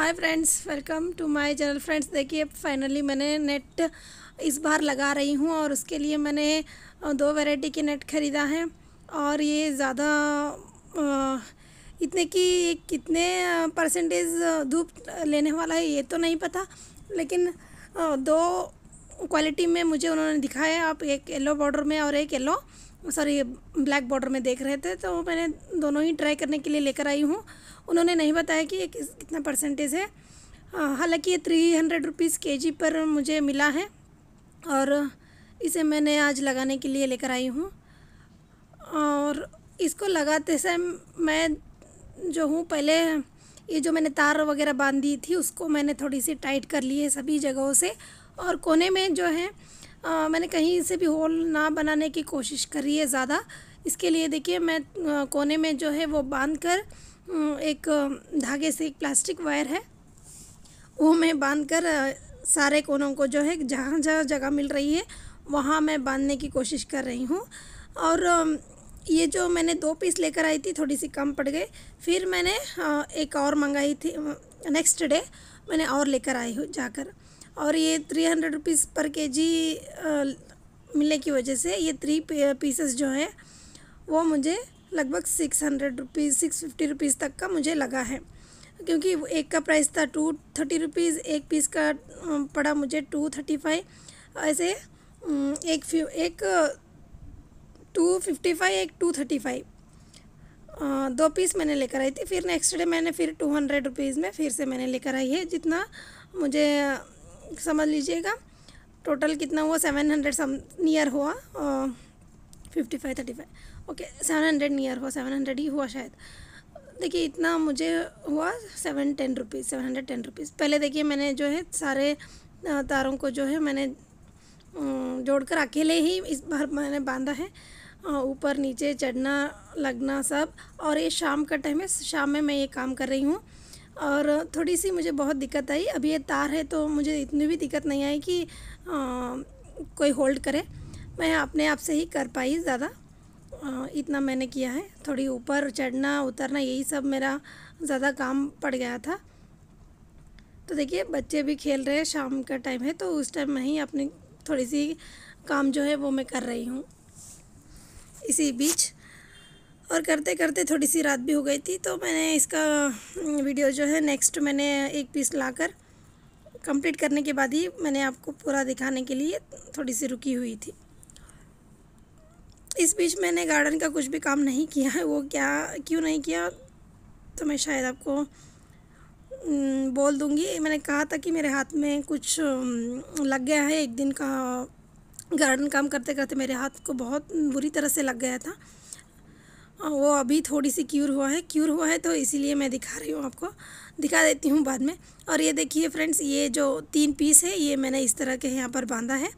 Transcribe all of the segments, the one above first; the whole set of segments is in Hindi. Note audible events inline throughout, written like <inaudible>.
hi friends welcome to my channel friends देखिए फाइनली मैंने नेट इस बार लगा रही हूँ और उसके लिए मैंने दो वैरायटी के नेट ख़रीदा है और ये ज़्यादा इतने की कितने परसेंटेज धूप लेने वाला है ये तो नहीं पता लेकिन दो क्वालिटी में मुझे उन्होंने दिखाया आप एक येलो बॉर्डर में और एक येलो सॉरी ब्लैक बॉर्डर में देख रहे थे तो मैंने दोनों ही ट्राई करने के लिए लेकर आई हूँ उन्होंने नहीं बताया कि ये कितना परसेंटेज है हाँ, हालांकि ये थ्री हंड्रेड रुपीज़ के जी पर मुझे मिला है और इसे मैंने आज लगाने के लिए लेकर आई हूँ और इसको लगाते से मैं जो हूँ पहले ये जो मैंने तार वगैरह बांध दी थी उसको मैंने थोड़ी सी टाइट कर ली है सभी जगहों से और कोने में जो है आ, मैंने कहीं से भी होल ना बनाने की कोशिश करी है ज़्यादा इसके लिए देखिए मैं आ, कोने में जो है वो बांध कर एक धागे से एक प्लास्टिक वायर है वो मैं बांध कर सारे कोनों को जो है जहाँ जहाँ जगह मिल रही है वहाँ मैं बांधने की कोशिश कर रही हूँ और ये जो मैंने दो पीस लेकर आई थी थोड़ी सी कम पड़ गई फिर मैंने एक और मंगाई थी नेक्स्ट डे मैंने और लेकर आई हूँ जाकर और ये थ्री हंड्रेड रुपीज़ पर के जी मिलने की वजह से ये थ्री पीसेस जो हैं वो मुझे लगभग six hundred rupees six fifty rupees तक का मुझे लगा है क्योंकि एक का प्राइस था टू थर्टी रुपीज़ एक पीस का पड़ा मुझे टू थर्टी फाइव ऐसे एक फि एक टू फिफ्टी फाइव एक टू थर्टी फाइव दो पीस मैंने लेकर आई थी फिर नेक्स्ट डे मैंने फिर टू हंड्रेड रुपीज़ में फिर से मैंने लेकर आई है जितना मुझे समझ लीजिएगा टोटल कितना हुआ सेवन हंड्रेड सम नियर हुआ fifty five thirty five okay seven hundred near हुआ सेवन हंड्रेड ही हुआ शायद देखिए इतना मुझे हुआ seven ten rupees seven hundred ten rupees पहले देखिए मैंने जो है सारे तारों को जो है मैंने जोड़कर अकेले ही इस बार मैंने बांधा है ऊपर नीचे चढ़ना लगना सब और ये शाम का टाइम है शाम में मैं ये काम कर रही हूँ और थोड़ी सी मुझे बहुत दिक्कत आई अभी ये तार है तो मुझे इतनी भी दिक्कत नहीं आई कि आ, कोई होल्ड करे मैं अपने आप से ही कर पाई ज़्यादा इतना मैंने किया है थोड़ी ऊपर चढ़ना उतरना यही सब मेरा ज़्यादा काम पड़ गया था तो देखिए बच्चे भी खेल रहे हैं शाम का टाइम है तो उस टाइम में ही अपनी थोड़ी सी काम जो है वो मैं कर रही हूँ इसी बीच और करते करते थोड़ी सी रात भी हो गई थी तो मैंने इसका हम्म, वीडियो जो है नेक्स्ट मैंने एक पीस लाकर कंप्लीट करने के बाद ही मैंने आपको पूरा दिखाने के लिए थोड़ी सी रुकी हुई थी इस बीच मैंने गार्डन का कुछ भी काम नहीं किया है वो क्या क्यों नहीं किया तो मैं शायद आपको हम्म, बोल दूँगी मैंने कहा था कि मेरे हाथ में कुछ हम्म, लग गया है एक दिन का गार्डन काम करते करते मेरे हाथ को बहुत बुरी तरह से लग गया था वो अभी थोड़ी सी क्यूर हुआ है क्यूर हुआ है तो इसीलिए मैं दिखा रही हूँ आपको दिखा देती हूँ बाद में और ये देखिए फ्रेंड्स ये जो तीन पीस है ये मैंने इस तरह के यहाँ पर बांधा है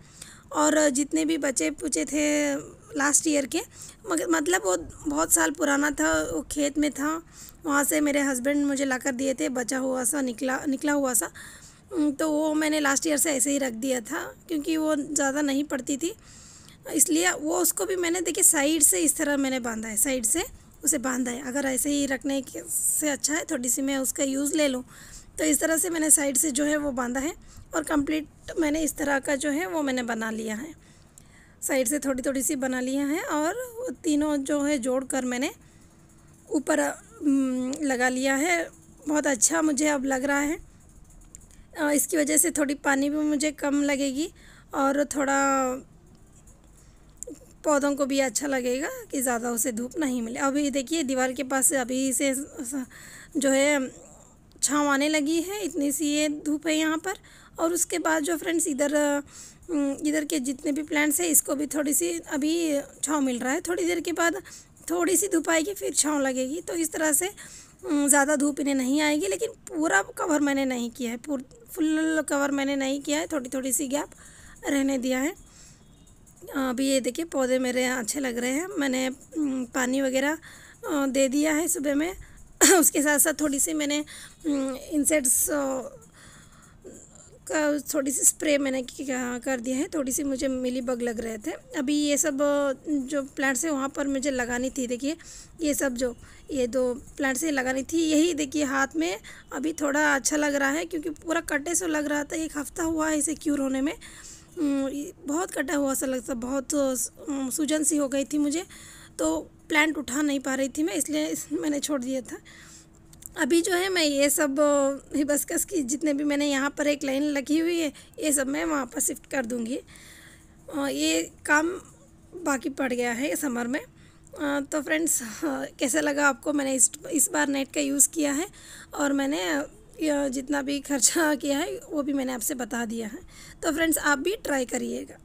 और जितने भी बचे पूछे थे लास्ट ईयर के मगर मतलब वो बहुत साल पुराना था वो खेत में था वहाँ से मेरे हस्बैंड मुझे ला कर दिए थे बचा हुआ सा निकला निकला हुआ सा तो वो मैंने लास्ट ईयर से ऐसे ही रख दिया था क्योंकि वो ज़्यादा नहीं पड़ती थी इसलिए वो उसको भी मैंने देखिए साइड से इस तरह मैंने बांधा है साइड से उसे बांधा है अगर ऐसे ही रखने से अच्छा है थोड़ी सी मैं उसका यूज़ ले लूँ तो इस तरह से मैंने साइड से जो है वो बांधा है और कंप्लीट मैंने इस तरह का जो है वो मैंने बना लिया है साइड से थोड़ी थोड़ी सी बना लिया है और तीनों जो है जोड़ कर मैंने ऊपर लगा लिया है बहुत अच्छा मुझे अब लग रहा है इसकी वजह से थोड़ी पानी भी मुझे कम लगेगी और थोड़ा पौधों को भी अच्छा लगेगा कि ज़्यादा उसे धूप नहीं मिले अभी देखिए दीवार के पास अभी से जो है छाँव आने लगी है इतनी सी ये धूप है यहाँ पर और उसके बाद जो फ्रेंड्स इधर इधर के जितने भी प्लांट्स हैं इसको भी थोड़ी सी अभी छाँव मिल रहा है थोड़ी देर के बाद थोड़ी सी धूप आएगी फिर छाँव लगेगी तो इस तरह से ज़्यादा धूप इन्हें नहीं आएगी लेकिन पूरा कवर मैंने नहीं किया है पूर फुल कवर मैंने नहीं किया है थोड़ी थोड़ी सी गैप रहने दिया है हाँ, अभी ये देखिए पौधे मेरे अच्छे लग रहे हैं मैंने पानी वगैरह दे दिया है सुबह में <clears throat> उसके साथ साथ थोड़ी सी मैंने इंसेक्ट्स का थोड़ी सी स्प्रे मैंने कर दिया है थोड़ी सी मुझे मिली बग लग रहे थे अभी ये सब जो प्लांट्स हैं वहाँ पर मुझे लगानी थी देखिए ये सब जो ये दो प्लांट्स लगानी थी यही देखिए हाथ में अभी थोड़ा अच्छा लग रहा है क्योंकि पूरा कटे से लग रहा था एक हफ़्ता हुआ है इसे क्यूर होने में हम्म, बहुत कटा हुआ सा लगता बहुत सूजन सी हो गई थी मुझे तो प्लांट उठा नहीं पा रही थी मैं इसलिए मैंने छोड़ दिया था अभी जो है मैं ये सब हिबस्कस की जितने भी मैंने यहाँ पर एक लाइन लगी हुई है ये सब मैं वहाँ पर शिफ्ट कर दूँगी ये काम बाकी पड़ गया है समर में तो फ्रेंड्स कैसा लगा आपको मैंने इस इस बार नेट का यूज़ किया है और मैंने जितना भी खर्चा किया है वो भी मैंने आपसे बता दिया है तो फ्रेंड्स आप भी ट्राई करिएगा